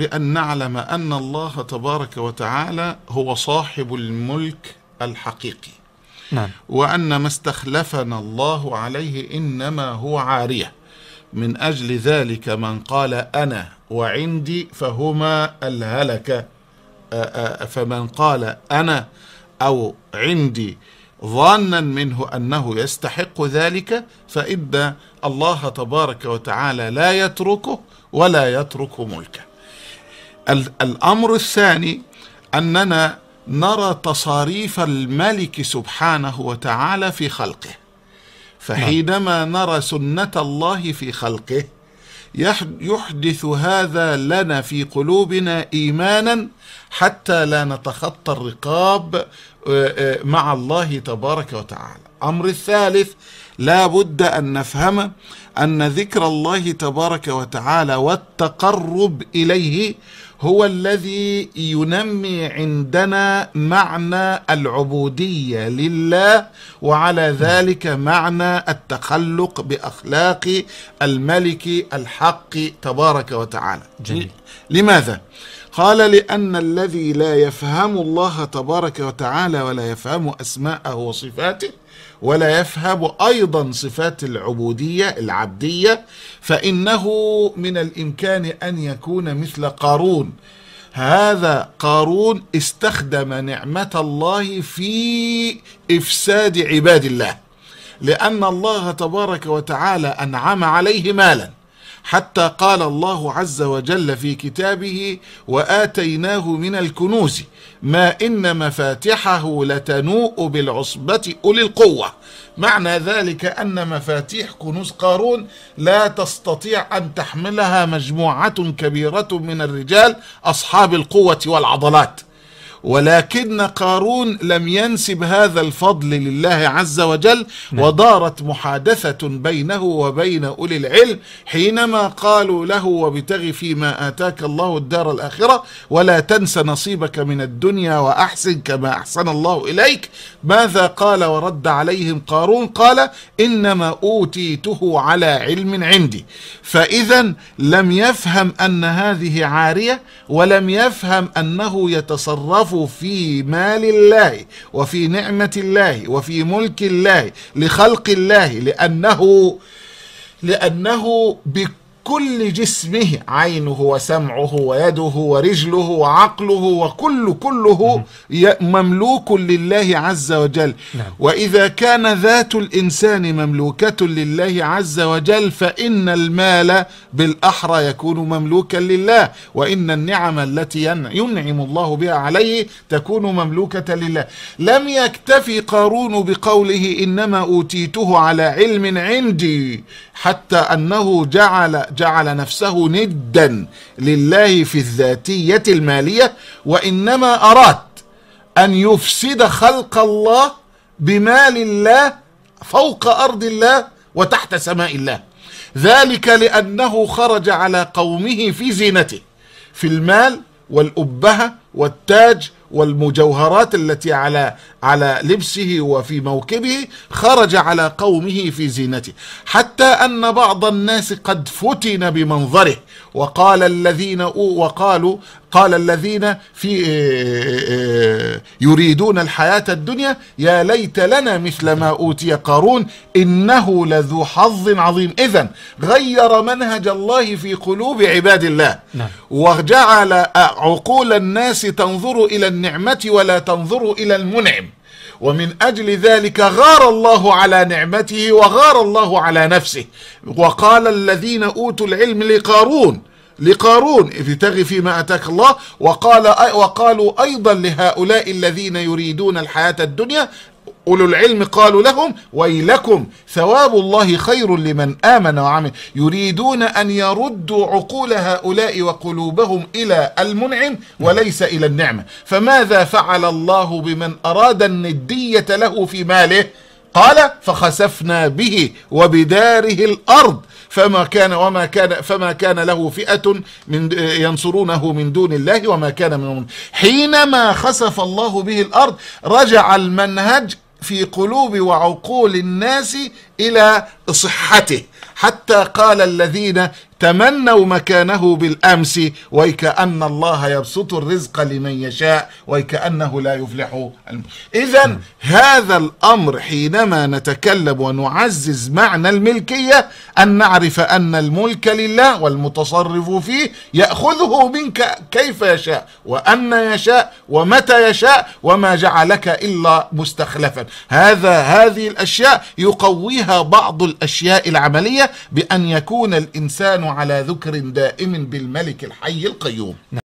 بأن نعلم أن الله تبارك وتعالى هو صاحب الملك الحقيقي نعم. وأن ما استخلفنا الله عليه إنما هو عارية من أجل ذلك من قال أنا وعندي فهما الهلكة فمن قال أنا أو عندي ظانا منه أنه يستحق ذلك فإن الله تبارك وتعالى لا يتركه ولا يترك ملكه الأمر الثاني أننا نرى تصاريف الملك سبحانه وتعالى في خلقه فحينما نعم. نرى سنة الله في خلقه يحدث هذا لنا في قلوبنا ايمانا حتى لا نتخطى الرقاب آه، آه، مع الله تبارك وتعالى امر الثالث لا بد ان نفهم ان ذكر الله تبارك وتعالى والتقرب اليه هو الذي ينمي عندنا معنى العبودية لله وعلى نعم. ذلك معنى التخلق بأخلاق الملك الحق تبارك وتعالى جميل. لماذا؟ قال لأن الذي لا يفهم الله تبارك وتعالى ولا يفهم أسماءه وصفاته ولا يفهم أيضا صفات العبودية العبدية فإنه من الإمكان أن يكون مثل قارون هذا قارون استخدم نعمة الله في إفساد عباد الله لأن الله تبارك وتعالى أنعم عليه مالا حتى قال الله عز وجل في كتابه واتيناه من الكنوز ما ان مفاتحه لتنوء بالعصبه اولي القوه معنى ذلك ان مفاتيح كنوز قارون لا تستطيع ان تحملها مجموعه كبيره من الرجال اصحاب القوه والعضلات ولكن قارون لم ينسب هذا الفضل لله عز وجل نعم. ودارت محادثة بينه وبين أولي العلم حينما قالوا له وابتغ فيما آتاك الله الدار الآخرة ولا تنس نصيبك من الدنيا وأحسن كما أحسن الله إليك ماذا قال ورد عليهم قارون قال إنما أوتيته على علم عندي فإذا لم يفهم أن هذه عارية ولم يفهم أنه يتصرف ينفقوا في مال الله وفي نعمة الله وفي ملك الله لخلق الله لأنه لأنه بكل كل جسمه عينه وسمعه ويده ورجله وعقله وكل كله مملوك لله عز وجل نعم. وإذا كان ذات الإنسان مملوكة لله عز وجل فإن المال بالأحرى يكون مملوكا لله وإن النعم التي ينعم الله بها عليه تكون مملوكة لله لم يكتفي قارون بقوله إنما أوتيته على علم عندي حتى أنه جعل جعل نفسه ندا لله في الذاتيه الماليه وانما اراد ان يفسد خلق الله بمال الله فوق ارض الله وتحت سماء الله ذلك لانه خرج على قومه في زينته في المال والابهه والتاج والمجوهرات التي على على لبسه وفي موكبه خرج على قومه في زينته حتى ان بعض الناس قد فتن بمنظره وقال الذين وقالوا قال الذين في آه، آه، آه، يريدون الحياة الدنيا يا ليت لنا مثل ما أوتي قارون إنه لذو حظ عظيم إذا غير منهج الله في قلوب عباد الله نعم. وجعل عقول الناس تنظر إلى النعمة ولا تنظر إلى المنعم ومن أجل ذلك غار الله على نعمته وغار الله على نفسه وقال الذين أوتوا العلم لقارون لقارون ابتغي فيما أتاك الله وقال وقالوا أيضا لهؤلاء الذين يريدون الحياة الدنيا أولو العلم قالوا لهم ويلكم ثواب الله خير لمن آمن وعمل يريدون أن يردوا عقول هؤلاء وقلوبهم إلى المنعم وليس إلى النعمة فماذا فعل الله بمن أراد الندية له في ماله قال فخسفنا به وبداره الارض فما كان وما كان فما كان له فئه من ينصرونه من دون الله وما كان من حينما خسف الله به الارض رجع المنهج في قلوب وعقول الناس الى صحته حتى قال الذين تمنوا مكانه بالامس ويكأن الله يبسط الرزق لمن يشاء ويكأنه لا يفلح اذا هذا الامر حينما نتكلم ونعزز معنى الملكيه ان نعرف ان الملك لله والمتصرف فيه ياخذه منك كيف يشاء وان يشاء ومتى يشاء وما جعلك الا مستخلفا هذا هذه الاشياء يقويها بعض الاشياء العمليه بان يكون الانسان على ذكر دائم بالملك الحي القيوم